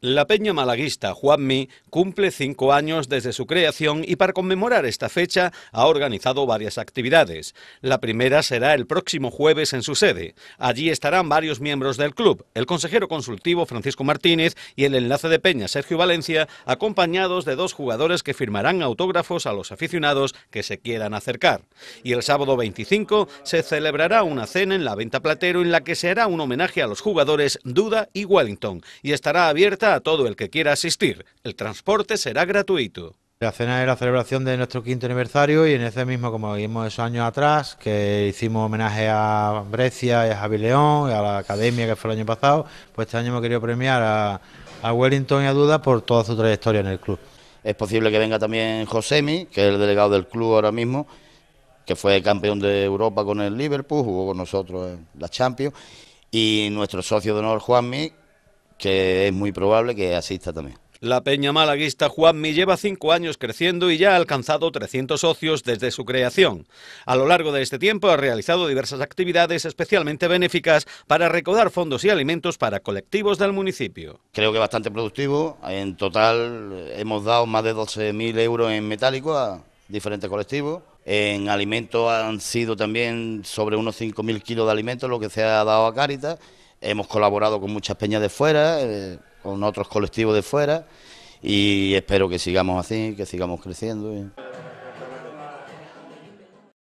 La Peña Malaguista Juanmi cumple cinco años desde su creación y para conmemorar esta fecha ha organizado varias actividades. La primera será el próximo jueves en su sede. Allí estarán varios miembros del club, el consejero consultivo Francisco Martínez y el enlace de Peña Sergio Valencia, acompañados de dos jugadores que firmarán autógrafos a los aficionados que se quieran acercar. Y el sábado 25 se celebrará una cena en la Venta Platero en la que se hará un homenaje a los jugadores Duda y Wellington y estará abierta a todo el que quiera asistir. El transporte será gratuito. La cena es la celebración de nuestro quinto aniversario y en ese mismo, como vimos esos años atrás, que hicimos homenaje a Brescia y a Javi León y a la academia que fue el año pasado, pues este año hemos querido premiar a, Wellington y a Duda por toda su trayectoria en el club. Es posible que venga también Josemi, que es el delegado del club ahora mismo, que fue campeón de Europa con el Liverpool, jugó con nosotros en la Champions, y nuestro socio de honor Juanmi, que es muy probable que asista también. La peña malaguista Juanmi lleva cinco años creciendo y ya ha alcanzado 300 socios desde su creación. A lo largo de este tiempo ha realizado diversas actividades especialmente benéficas para recaudar fondos y alimentos para colectivos del municipio. Creo que bastante productivo. En total hemos dado más de 12.000 euros en metálico a diferentes colectivos. En alimentos han sido también sobre unos 5.000 kilos de alimentos lo que se ha dado a Cáritas Hemos colaborado con muchas peñas de fuera, eh, con otros colectivos de fuera y espero que sigamos así, que sigamos creciendo.